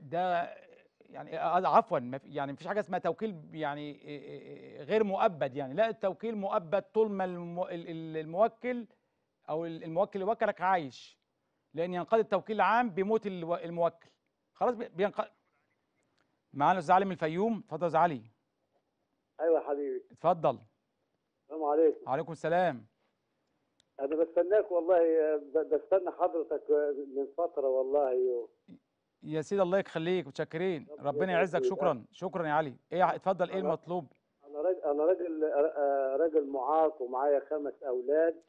ده يعني عفوا يعني مفيش حاجه اسمها توكيل يعني غير مؤبد يعني لا التوكيل مؤبد طول ما الموكل او الموكل اللي وكلك عايش لان ينقضي التوكيل العام بموت الموكل خلاص بينقض معانا الاستاذ علي من الفيوم اتفضل يا استاذ علي ايوه يا حبيبي اتفضل السلام عليكم وعليكم السلام انا بستناك والله بستنى حضرتك من فتره والله يا سيدي الله يخليك متشكرين ربنا يعزك شكرا شكرا يا علي ايه اتفضل ايه المطلوب انا راجل انا راجل آه، راجل معاق ومعايا خمس اولاد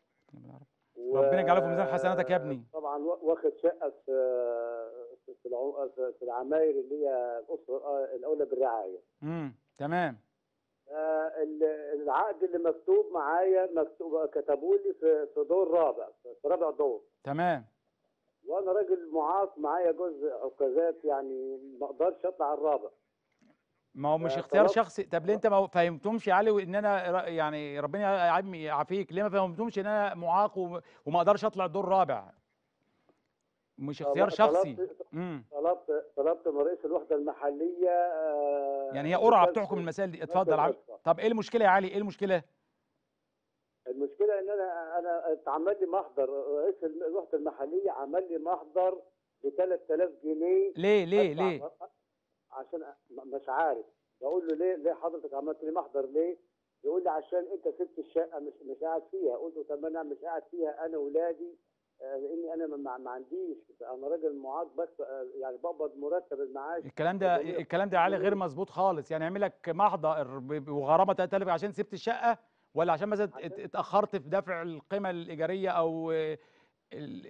ربنا يجعله في ميزان حسناتك يا ابني طبعا واخد شقه في في في العماير اللي هي الاسره آه، الاولى بالرعايه. امم تمام. آه العقد اللي مكتوب معايا مكتوب كتبوا لي في في دور رابع في رابع دور. تمام. وانا راجل معاق معايا جزء عكازات يعني ما اقدرش اطلع الرابع. ما هو مش آه، اختيار شخصي طب ليه انت ما فهمتهمش يا علي ان انا يعني ربنا يعافيك ليه ما فهمتهمش ان انا معاق وما اقدرش اطلع الدور الرابع مش اختيار شخصي طلبت طلبت من رئيس الوحده المحليه آه، يعني هي قرعه بتحكم المسائل دي اتفضل عم. طب ايه المشكله يا علي ايه المشكله المشكله ان انا انا اتعمل لي محضر رئيس الوحده المحليه عمل لي محضر ب 3000 جنيه ليه ليه ليه عشان مش عارف بقول له ليه ليه حضرتك عملت لي محضر ليه يقول لي عشان انت سبت الشقه مش مش قاعد فيها قلت له طب انا مش قاعد فيها انا ولادي آه، لاني انا ما, عنديش انا راجل معاق بس آه، يعني بقبض مرتب المعاش الكلام ده الكلام ده يا علي غير مظبوط خالص يعني يعمل لك محضر وغرامه تلف عشان سبت الشقه ولا عشان مثلا اتاخرت في دفع القيمه الايجاريه او ال...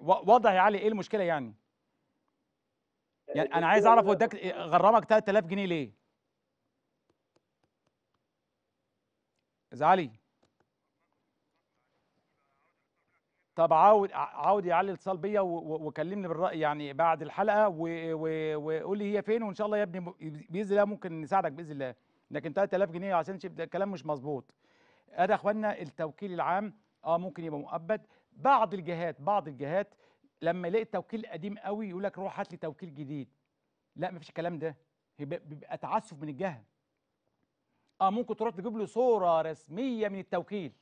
وضع يا علي ايه المشكله يعني؟ آه، يعني انا عايز اعرف وداك غرامك 3000 جنيه ليه؟ علي طب عاود عاود يا علي اتصال بيا وكلمني بالراي يعني بعد الحلقه وقول لي هي فين وان شاء الله يا ابني باذن الله ممكن نساعدك باذن الله لكن 3000 جنيه عشان كلام مش مظبوط يا اخوانا التوكيل العام اه ممكن يبقى مؤبد بعض الجهات بعض الجهات لما يلاقي التوكيل قديم قوي يقول لك روح هات لي توكيل جديد لا مفيش الكلام ده بيبقى تعسف من الجهه اه ممكن تروح تجيب له صوره رسميه من التوكيل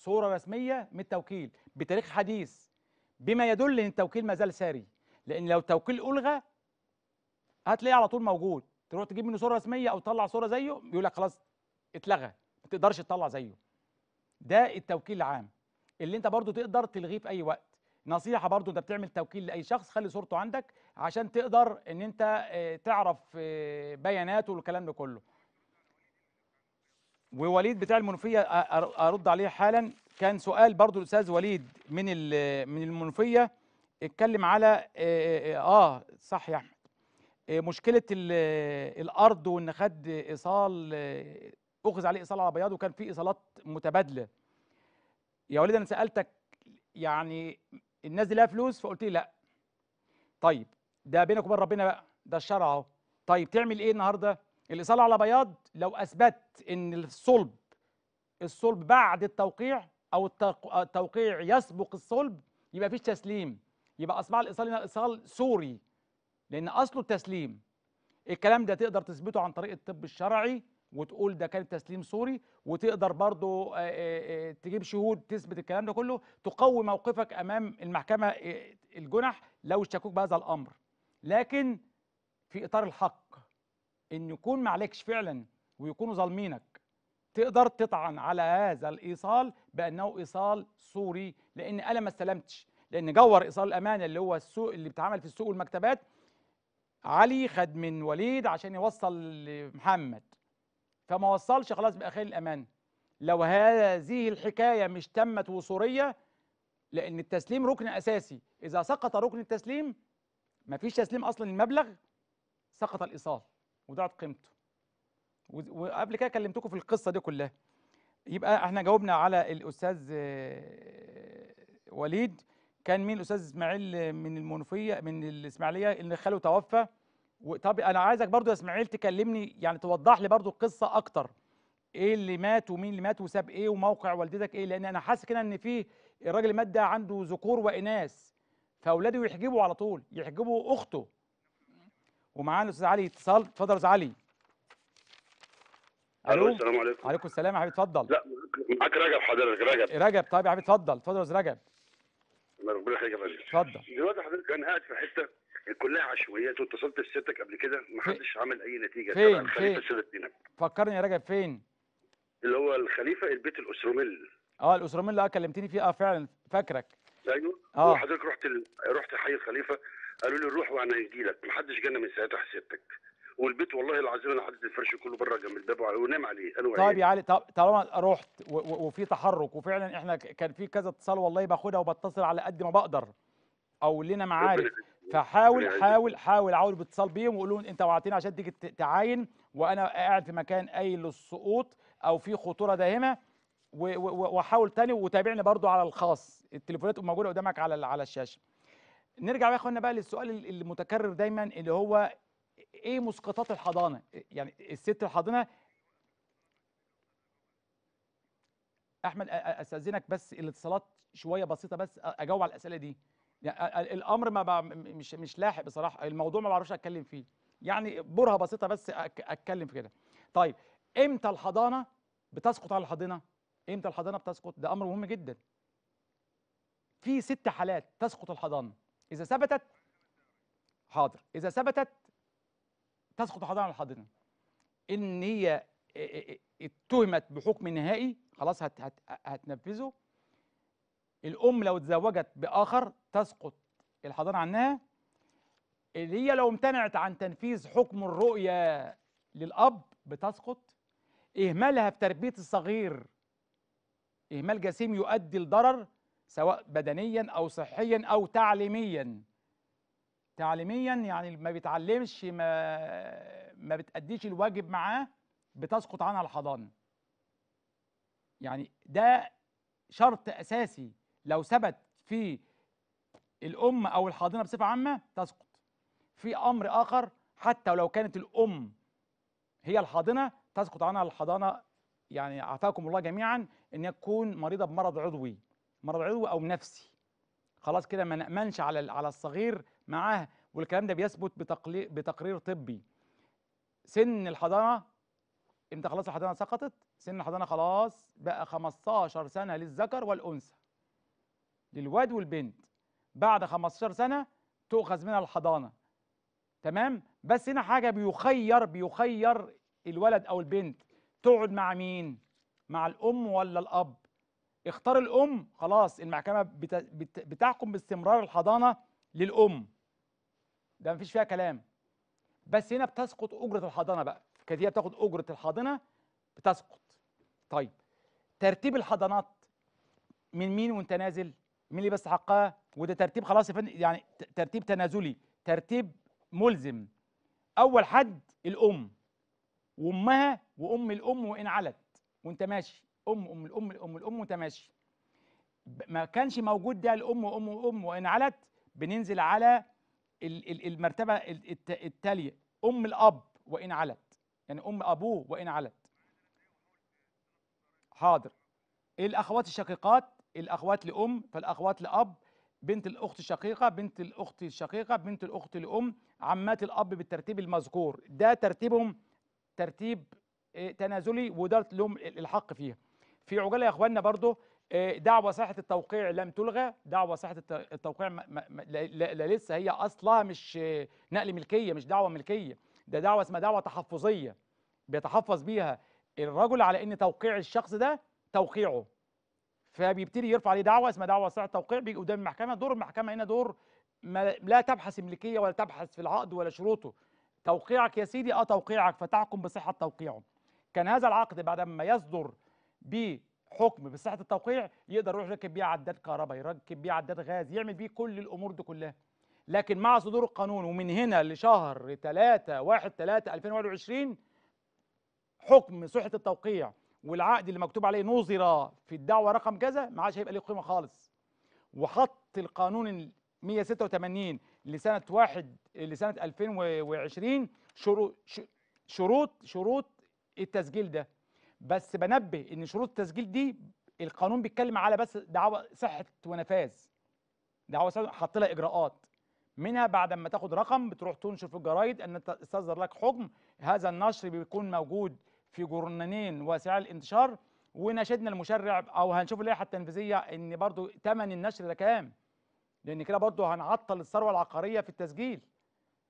صورة رسمية من التوكيل بتاريخ حديث بما يدل ان التوكيل ما زال ساري لان لو التوكيل الغى هتلاقيه على طول موجود تروح تجيب منه صورة رسمية او تطلع صورة زيه بيقول لك خلاص اتلغى ما تقدرش تطلع زيه ده التوكيل العام اللي انت برضو تقدر تلغيه في اي وقت نصيحه برضو انت بتعمل توكيل لاي شخص خلي صورته عندك عشان تقدر ان انت آه، تعرف آه، بياناته والكلام ده كله ووليد بتاع المنوفيه ارد عليه حالا كان سؤال برضو الاستاذ وليد من من المنوفيه اتكلم على اه صح يا احمد مشكله الارض وان خد ايصال اخذ عليه ايصال على بياض وكان في ايصالات متبادله يا وليد انا سالتك يعني الناس دي لها فلوس فقلت لي لا طيب ده بينك وبين ربنا بقى ده الشرع اهو طيب تعمل ايه النهارده صلى على بياض لو أثبت أن الصلب الصلب بعد التوقيع أو التوقيع يسبق الصلب يبقى فيش تسليم يبقى أصبح الإيصال هنا إيصال سوري لأن أصله التسليم الكلام ده تقدر تثبته عن طريق الطب الشرعي وتقول ده كان تسليم سوري وتقدر برضو تجيب شهود تثبت الكلام ده كله تقوي موقفك امام المحكمه الجنح لو اشتكوك بهذا الامر لكن في اطار الحق ان يكون معلكش فعلا ويكونوا ظالمينك تقدر تطعن على هذا الايصال بانه ايصال سوري لان انا ما استلمتش لان جور ايصال الامانه اللي هو السوق اللي بيتعمل في السوق والمكتبات علي خد من وليد عشان يوصل لمحمد فما وصلش خلاص بقى خير الامان لو هذه الحكايه مش تمت وصوريه لان التسليم ركن اساسي اذا سقط ركن التسليم مفيش تسليم اصلا المبلغ سقط الايصال وضاعت قيمته وقبل كده كلمتكم في القصه دي كلها يبقى احنا جاوبنا على الاستاذ آه، وليد كان مين الاستاذ اسماعيل من المنوفيه من الاسماعيليه اللي خاله توفى طب انا عايزك برضو يا اسماعيل تكلمني يعني توضح لي برضو القصه اكتر ايه اللي مات ومين اللي مات وساب ايه وموقع والدتك ايه لان انا حاسس كده ان في الراجل مات ده عنده ذكور واناث فاولاده يحجبوا على طول يحجبوا اخته ومعانا الاستاذ علي اتصال اتفضل يا استاذ علي الو السلام عليكم وعليكم السلام يا حبيبي اتفضل لا معاك رجب حضرتك رجب رجب طيب يا حبيبي اتفضل اتفضل يا استاذ رجب ربنا يخليك يا فندم اتفضل دلوقتي حضرتك انا قاعد في حته كلها عشوائيات واتصلت بسيادتك قبل كده ما حدش عمل اي نتيجه فين فين فكرني يا رجب فين اللي هو الخليفه البيت الاسروميل اه الاسروميل اه كلمتني فيه اه فعلا فاكرك ايوه اه وحضرتك رحت ال... رحت حي الخليفه قالوا لي روح وانا هجي لك ما حدش جانا من ساعتها حسبتك والبيت والله العظيم انا حاطط الفرش كله بره جنب الباب ونام عليه انا طيب يا علي طالما رحت وفي تحرك وفعلا احنا كان في كذا اتصال والله باخدها وبتصل على قد ما بقدر او لنا معارف فحاول حاول حاول حاول باتصال بيهم وقول لهم انت وعدتني عشان تيجي تعاين وانا قاعد في مكان قايل للسقوط او في خطوره داهمه وحاول تاني وتابعني برضو على الخاص التليفونات موجوده قدامك على على الشاشه نرجع بقى يا اخوانا بقى للسؤال المتكرر دايما اللي هو ايه مسقطات الحضانه يعني الست الحاضنه احمد استاذنك بس الاتصالات شويه بسيطه بس اجاوب على الاسئله دي يعني الامر ما مش مش لاحق بصراحه الموضوع ما بعرفش اتكلم فيه يعني برهه بسيطه بس اتكلم في كده طيب امتى الحضانه بتسقط على الحاضنه امتى الحضانه بتسقط ده امر مهم جدا في ست حالات تسقط الحضانه إذا ثبتت حاضر إذا ثبتت تسقط حاضرا على حاضرا إن هي اتهمت بحكم نهائي خلاص هت هت هتنفذه الأم لو اتزوجت بآخر تسقط الحضانة عنها اللي هي لو امتنعت عن تنفيذ حكم الرؤية للأب بتسقط إهمالها في تربية الصغير إهمال جسيم يؤدي لضرر سواء بدنيا أو صحيا أو تعليميا تعليميا يعني ما بيتعلمش ما ما بتأديش الواجب معاه بتسقط عنها الحضانة يعني ده شرط أساسي لو ثبت في الأم أو الحاضنة بصفة عامة تسقط في أمر آخر حتى ولو كانت الأم هي الحاضنة تسقط عنها الحضانة يعني عافاكم الله جميعا أن تكون مريضة بمرض عضوي مرض عضوي او نفسي خلاص كده ما نامنش على على الصغير معاه والكلام ده بيثبت بتقرير طبي سن الحضانه انت خلاص الحضانه سقطت سن الحضانه خلاص بقى 15 سنه للذكر والانثى للواد والبنت بعد 15 سنه تؤخذ منها الحضانه تمام بس هنا حاجه بيخير بيخير الولد او البنت تقعد مع مين مع الام ولا الاب اختار الام خلاص المحكمه بتحكم باستمرار الحضانه للام ده مفيش فيها كلام بس هنا بتسقط اجره الحضانه بقى كانت هي بتاخد اجره الحاضنه بتسقط طيب ترتيب الحضانات من مين وانت نازل مين اللي حقها وده ترتيب خلاص يا فندم يعني ترتيب تنازلي ترتيب ملزم اول حد الام وامها وام الام وان علت وانت ماشي ام ام الام الام الام وانت ما كانش موجود ده الام ام ام وان علت بننزل على المرتبه التاليه ام الاب وان علت يعني ام ابوه وان علت حاضر الاخوات الشقيقات الاخوات لام فالاخوات لاب بنت الاخت الشقيقه بنت الاخت الشقيقه بنت الاخت لام عمات الاب بالترتيب المذكور ده ترتيبهم ترتيب آه، تنازلي وده لهم الحق فيها في عجاله يا اخواننا برضو آه، دعوة صحه التوقيع لم تلغى دعوة صحه التوقيع لا لسه هي أصلها مش نقل ملكية مش دعوة ملكية ده دعوة اسمها دعوة تحفظية بيتحفظ بيها الرجل على ان توقيع الشخص ده توقيعه فبيبتدي يرفع عليه دعوة اسمها دعوة صحه التوقيع بيجي قدام المحكمة دور المحكمة هنا دور ما لا تبحث ملكية ولا تبحث في العقد ولا شروطه توقيعك يا سيدي اه توقيعك فتحكم بصحة توقيعه كان هذا العقد بعد ما يصدر بحكم بصحه التوقيع يقدر يروح يركب بيه عداد كهرباء يركب بيه عداد غاز يعمل بيه كل الامور دي كلها لكن مع صدور القانون ومن هنا لشهر 3 1 3 2021 حكم صحه التوقيع والعقد اللي مكتوب عليه نظر في الدعوه رقم كذا ما عادش هيبقى ليه قيمه خالص وحط القانون 186 لسنه 1 لسنه 2020 شروط شروط شروط التسجيل ده بس بنبه ان شروط التسجيل دي القانون بيتكلم على بس دعوه صحه ونفاذ دعوه حط لها اجراءات منها بعد ما تاخد رقم بتروح تنشر في الجرايد ان تصدر لك حكم هذا النشر بيكون موجود في جرنانين واسعي الانتشار وناشدنا المشرع او هنشوف اللائحه التنفيذيه ان برضو ثمن النشر ده كام لان كده برضو هنعطل الثروه العقاريه في التسجيل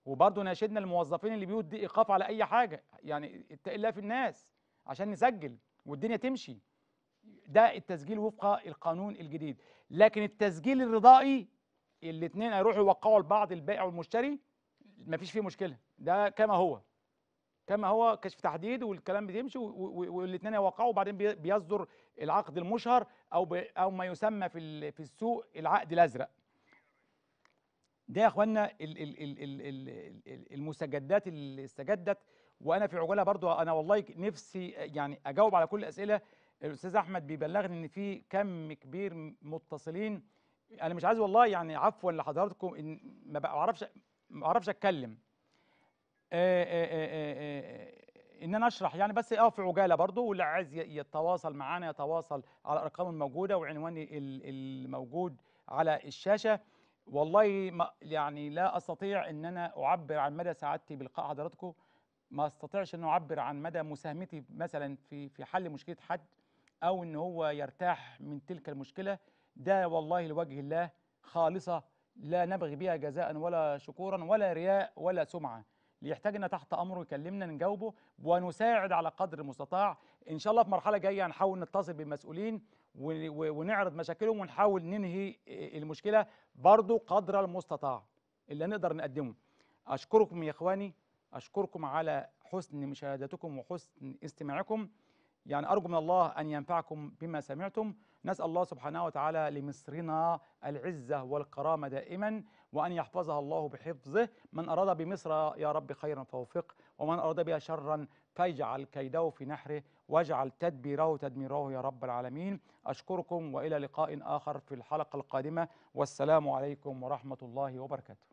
وبرضو ناشدنا الموظفين اللي بيودي ايقاف على اي حاجه يعني التقلا الله في الناس عشان نسجل والدنيا تمشي ده التسجيل وفق القانون الجديد لكن التسجيل الرضائي الاثنين هيروحوا يوقعوا لبعض البائع والمشتري مفيش فيه مشكله ده كما هو كما هو كشف تحديد والكلام بيمشي والاثنين يوقعوا وبعدين بيصدر العقد المشهر او او ما يسمى في في السوق العقد الازرق ده يا اخوانا المستجدات اللي استجدت وانا في عجاله برضو انا والله نفسي يعني اجاوب على كل الاسئله الاستاذ احمد بيبلغني ان في كم كبير متصلين انا مش عايز والله يعني عفوا لحضراتكم ان ما بعرفش ما بعرفش اتكلم آه، آه، آه، ان انا اشرح يعني بس اه في عجاله برضو واللي عايز يتواصل معانا يتواصل على الارقام الموجوده وعنوان الموجود على الشاشه والله ما يعني لا استطيع ان انا اعبر عن مدى سعادتي بلقاء حضراتكم ما استطيعش انه اعبر عن مدى مساهمتي مثلا في في حل مشكله حد او ان هو يرتاح من تلك المشكله ده والله لوجه الله خالصه لا نبغي بها جزاء ولا شكورا ولا رياء ولا سمعه يحتاجنا تحت امره يكلمنا نجاوبه ونساعد على قدر المستطاع ان شاء الله في مرحله جايه هنحاول نتصل بالمسؤولين ونعرض مشاكلهم ونحاول ننهي المشكله برضو قدر المستطاع اللي نقدر نقدمه اشكركم يا اخواني أشكركم على حسن مشاهدتكم وحسن استماعكم يعني أرجو من الله أن ينفعكم بما سمعتم نسأل الله سبحانه وتعالى لمصرنا العزة والكرامة دائما وأن يحفظها الله بحفظه من أراد بمصر يا رب خيرا فوفق ومن أراد بها شرا فاجعل كيده في نحره واجعل تدبيره تدميره يا رب العالمين أشكركم وإلى لقاء آخر في الحلقة القادمة والسلام عليكم ورحمة الله وبركاته